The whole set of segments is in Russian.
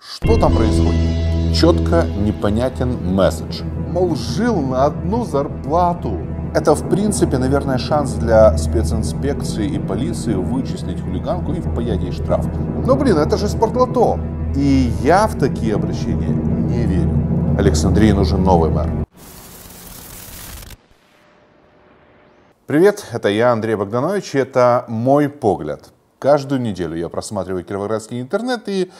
Что там происходит? Четко непонятен месседж. Мол, жил на одну зарплату. Это, в принципе, наверное, шанс для специнспекции и полиции вычислить хулиганку и впаять ей штраф. Но, блин, это же спортлото. И я в такие обращения не верю. Александрии нужен новый мэр. Привет, это я, Андрей Богданович, и это «Мой погляд». Каждую неделю я просматриваю кировоградский интернет и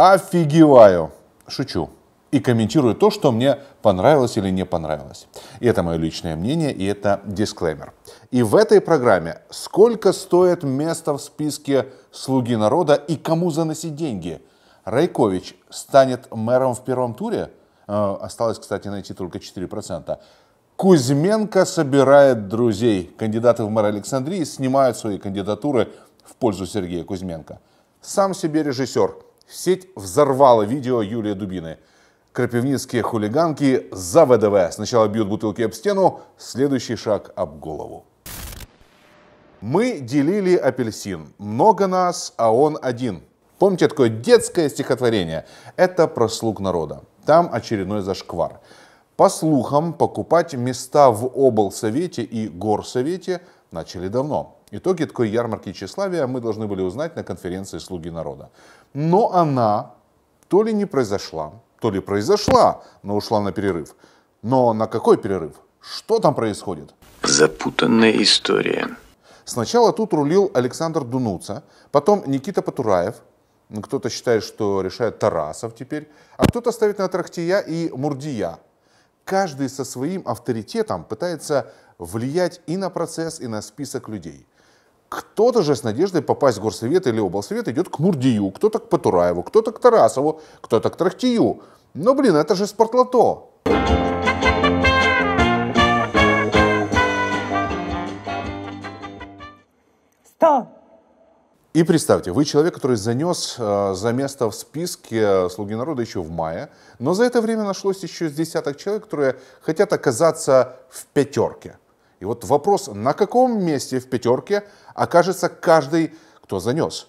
офигеваю. Шучу. И комментирую то, что мне понравилось или не понравилось. И это мое личное мнение, и это дисклеймер. И в этой программе сколько стоит место в списке «Слуги народа» и кому заносить деньги? Райкович станет мэром в первом туре? Э, осталось, кстати, найти только 4%. Кузьменко собирает друзей. Кандидаты в мэра Александрии снимают свои кандидатуры в пользу Сергея Кузьменко. Сам себе режиссер – Сеть взорвала видео Юлии Дубины. Крапивницкие хулиганки за ВДВ. Сначала бьют бутылки об стену, следующий шаг об голову. Мы делили апельсин. Много нас, а он один. Помните такое детское стихотворение? Это про слуг народа. Там очередной зашквар. По слухам, покупать места в облсовете и горсовете – начали давно. Итоги такой ярмарки тщеславия мы должны были узнать на конференции «Слуги народа». Но она то ли не произошла, то ли произошла, но ушла на перерыв. Но на какой перерыв? Что там происходит? Запутанная история. Сначала тут рулил Александр Дунуца, потом Никита Патураев, кто-то считает, что решает Тарасов теперь, а кто-то ставит на Трахтия и Мурдия. Каждый со своим авторитетом пытается влиять и на процесс, и на список людей. Кто-то же с надеждой попасть в горсовет или облсовет идет к Мурдию, кто-то к Патураеву, кто-то к Тарасову, кто-то к Трахтию. Но, блин, это же спортлото. Сто. И представьте, вы человек, который занес э, за место в списке «Слуги народа» еще в мае, но за это время нашлось еще с десяток человек, которые хотят оказаться в пятерке. И вот вопрос, на каком месте в пятерке окажется каждый, кто занес?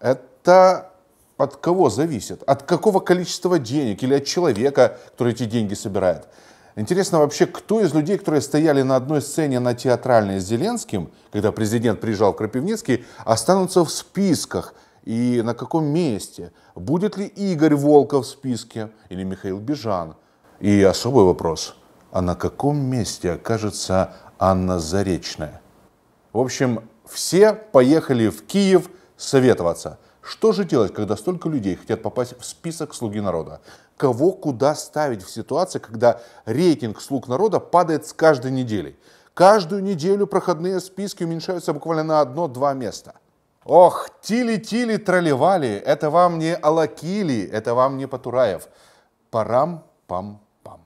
Это от кого зависит? От какого количества денег или от человека, который эти деньги собирает? Интересно вообще, кто из людей, которые стояли на одной сцене на театральной с Зеленским, когда президент приезжал в Крапивницкий, останутся в списках и на каком месте? Будет ли Игорь Волков в списке или Михаил Бежан? И особый вопрос, а на каком месте окажется Анна Заречная. В общем, все поехали в Киев советоваться. Что же делать, когда столько людей хотят попасть в список «Слуги народа»? Кого куда ставить в ситуации, когда рейтинг «Слуг народа» падает с каждой недели? Каждую неделю проходные списки уменьшаются буквально на одно-два места. Ох, тили-тили тролливали, это вам не Алакили, это вам не Патураев. Парам-пам-пам.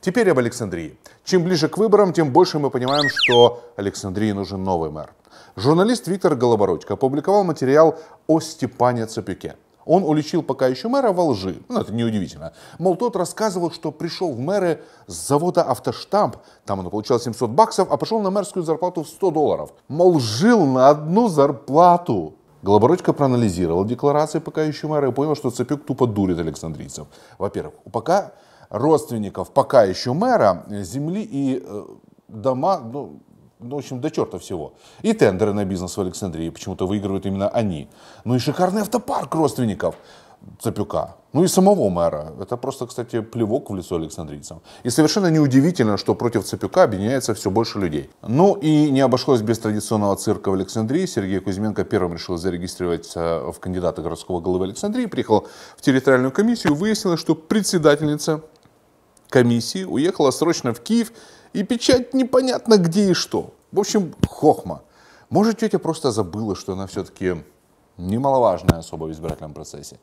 Теперь об Александрии. Чем ближе к выборам, тем больше мы понимаем, что Александрии нужен новый мэр. Журналист Виктор Голобородько опубликовал материал о Степане Цапюке. Он уличил пока еще мэра во лжи. Ну, это неудивительно. Мол, тот рассказывал, что пришел в мэры с завода «Автоштамп». Там он получал 700 баксов, а пошел на мэрскую зарплату в 100 долларов. Мол, жил на одну зарплату. Голобородько проанализировал декларации пока еще мэра и понял, что Цепюк тупо дурит александрийцев. Во-первых, у пока родственников пока еще мэра э, земли и э, дома, ну, ну, в общем, до черта всего. И тендеры на бизнес в Александрии почему-то выигрывают именно они. Ну и шикарный автопарк родственников Цапюка. Ну и самого мэра. Это просто, кстати, плевок в лицо александрийцам. И совершенно неудивительно, что против Цапюка объединяется все больше людей. Ну и не обошлось без традиционного цирка в Александрии. Сергей Кузьменко первым решил зарегистрироваться э, в кандидаты городского головы Александрии. Приехал в территориальную комиссию. Выяснилось, что председательница комиссии, уехала срочно в Киев, и печать непонятно где и что. В общем, хохма. Может, тетя просто забыла, что она все-таки немаловажная особа в избирательном процессе.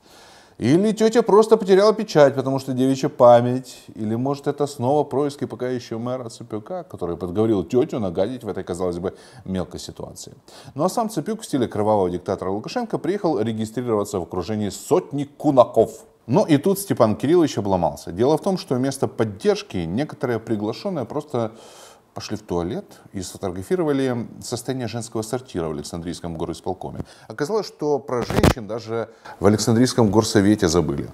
Или тетя просто потеряла печать, потому что девичья память. Или, может, это снова происки пока еще мэра Цепюка, который подговорил тетю нагадить в этой, казалось бы, мелкой ситуации. Ну а сам Цепюк в стиле кровавого диктатора Лукашенко приехал регистрироваться в окружении сотни кунаков – но ну и тут Степан Кириллович обломался. Дело в том, что вместо поддержки некоторые приглашенные просто пошли в туалет и сфотографировали состояние женского сортира в Александрийском горосполкоме. Оказалось, что про женщин даже в Александрийском горсовете забыли.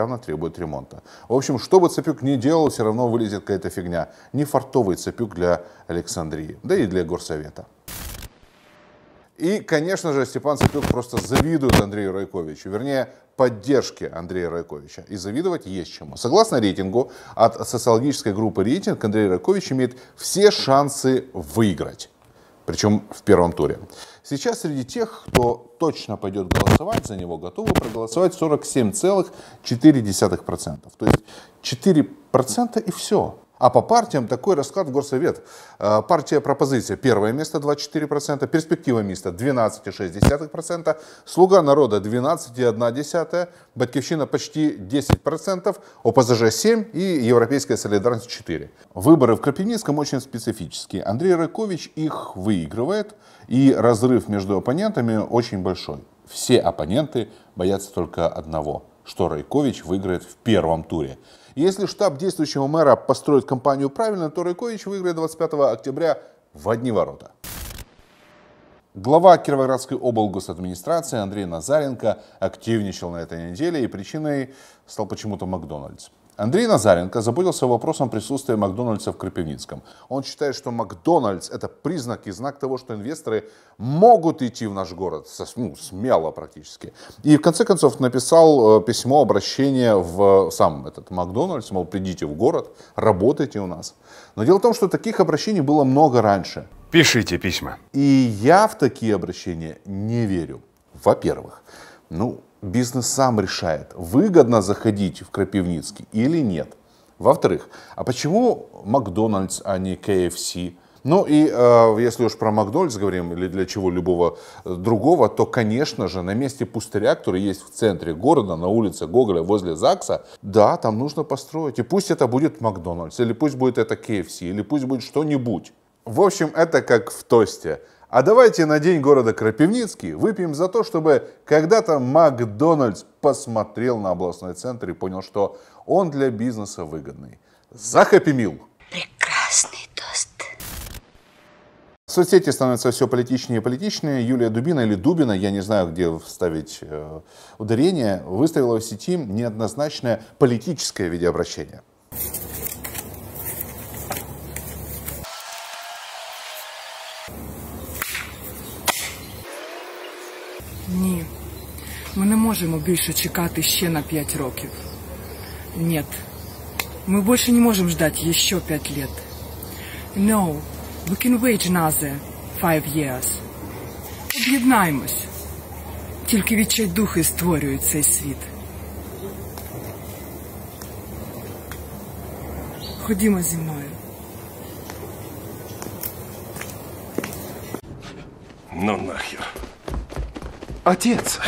явно требует ремонта. В общем, что бы Цапюк ни делал, все равно вылезет какая-то фигня. Не фартовый Цапюк для Александрии, да и для Горсовета. И, конечно же, Степан Цепюк просто завидует Андрею Райковичу, вернее, поддержке Андрея Райковича. И завидовать есть чему. Согласно рейтингу, от социологической группы рейтинг Андрей Райкович имеет все шансы выиграть причем в первом туре. Сейчас среди тех, кто точно пойдет голосовать за него, готовы проголосовать 47,4%. То есть 4% и все. А по партиям такой расклад в Горсовет. Э, партия пропозиция. Первое место 24%, перспектива места 12,6%, Слуга народа 12,1%, Батьковщина почти 10%, ОПЗЖ 7% и Европейская солидарность 4%. Выборы в Крапивницком очень специфические. Андрей Ракович их выигрывает, и разрыв между оппонентами очень большой. Все оппоненты боятся только одного, что Райкович выиграет в первом туре. Если штаб действующего мэра построит кампанию правильно, то Райкович выиграет 25 октября в одни ворота. Глава Кировоградской облгосадминистрации Андрей Назаренко активничал на этой неделе, и причиной стал почему-то Макдональдс. Андрей Назаренко заботился вопросом присутствия Макдональдса в Крапивницком. Он считает, что Макдональдс – это признак и знак того, что инвесторы могут идти в наш город, ну, смело практически. И в конце концов написал э, письмо, обращение в сам этот Макдональдс, мол, придите в город, работайте у нас. Но дело в том, что таких обращений было много раньше. Пишите письма. И я в такие обращения не верю. Во-первых, ну, бизнес сам решает, выгодно заходить в Крапивницкий или нет. Во-вторых, а почему Макдональдс, а не KFC? Ну и э, если уж про Макдональдс говорим или для чего любого э, другого, то, конечно же, на месте пустыря, который есть в центре города, на улице Гоголя, возле ЗАГСа, да, там нужно построить. И пусть это будет Макдональдс, или пусть будет это KFC, или пусть будет что-нибудь. В общем, это как в тосте. А давайте на День города Крапивницкий выпьем за то, чтобы когда-то Макдональдс посмотрел на областной центр и понял, что он для бизнеса выгодный. За Happy Meal! Прекрасный тост. В Соцсети становятся все политичнее и политичнее. Юлия Дубина или Дубина, я не знаю, где вставить э, ударение, выставила в сети неоднозначное политическое видеообращение. Ні. Ми не можемо більше чекати ще на 5 років. Ні. Ми більше не можемо ждать ще 5 лет. No, we can wait another 5 years. Об'єднаємось. Тільки відчайдухи створюють цей світ. Ходімо зі мною. Ну нахер. Отец!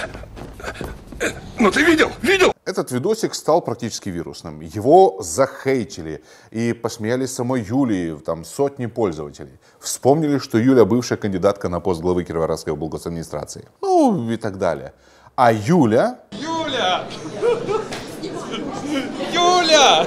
Ну ты видел? Видел? Этот видосик стал практически вирусным. Его захейтили и посмеялись самой Юлии, там сотни пользователей. Вспомнили, что Юля бывшая кандидатка на пост главы Кировоградской администрации. Ну и так далее. А Юля... Юля! Юля!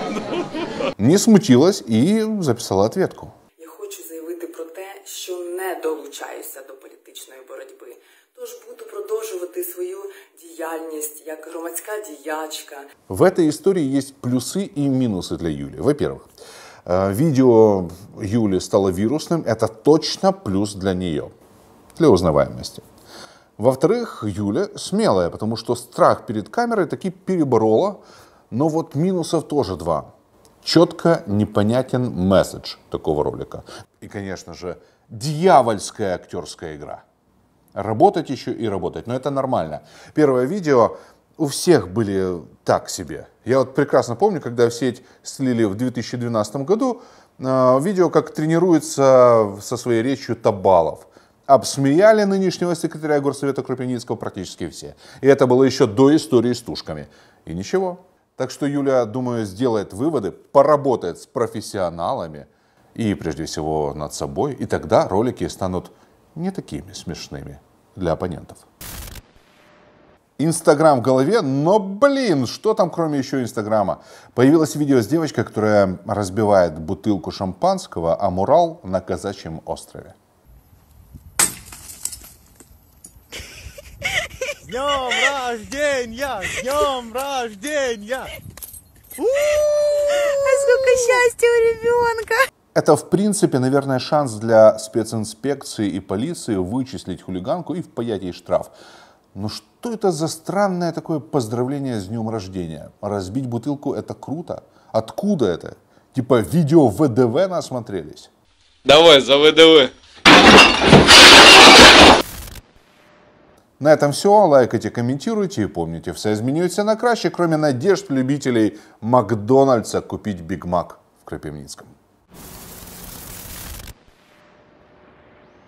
Не смутилась и записала ответку. Я хочу заявити про то, что не долучаюся до политической борьбы. Тож буду продовжувати свою діяльність як громадська діячка. В этой истории есть плюсы и минусы для Юли. Во-первых, э, видео Юли стало вирусным. Это точно плюс для нее, для узнаваемости. Во-вторых, Юля смелая, потому что страх перед камерой таки переборола. Но вот минусов тоже два. Четко непонятен месседж такого ролика. И, конечно же, дьявольская актерская игра. Работать еще и работать, но это нормально. Первое видео у всех были так себе. Я вот прекрасно помню, когда в сеть слили в 2012 году э, видео, как тренируется со своей речью Табалов. Обсмеяли нынешнего секретаря Горсовета Крупеницкого практически все. И это было еще до истории с тушками. И ничего. Так что Юля, думаю, сделает выводы, поработает с профессионалами и, прежде всего, над собой. И тогда ролики станут не такими смешными для оппонентов. Инстаграм в голове, но, блин, что там кроме еще Инстаграма? Появилось видео с девочкой, которая разбивает бутылку шампанского, а мурал на казачьем острове. С днем рождения! С днем рождения! А сколько счастья у ребенка! Это, в принципе, наверное, шанс для специнспекции и полиции вычислить хулиганку и впаять ей штраф. Но что это за странное такое поздравление с днем рождения? Разбить бутылку – это круто. Откуда это? Типа видео ВДВ насмотрелись? Давай, за ВДВ. На этом все. Лайкайте, комментируйте и помните, все изменится на краще, кроме надежд любителей Макдональдса купить Биг Мак в Крапивницком.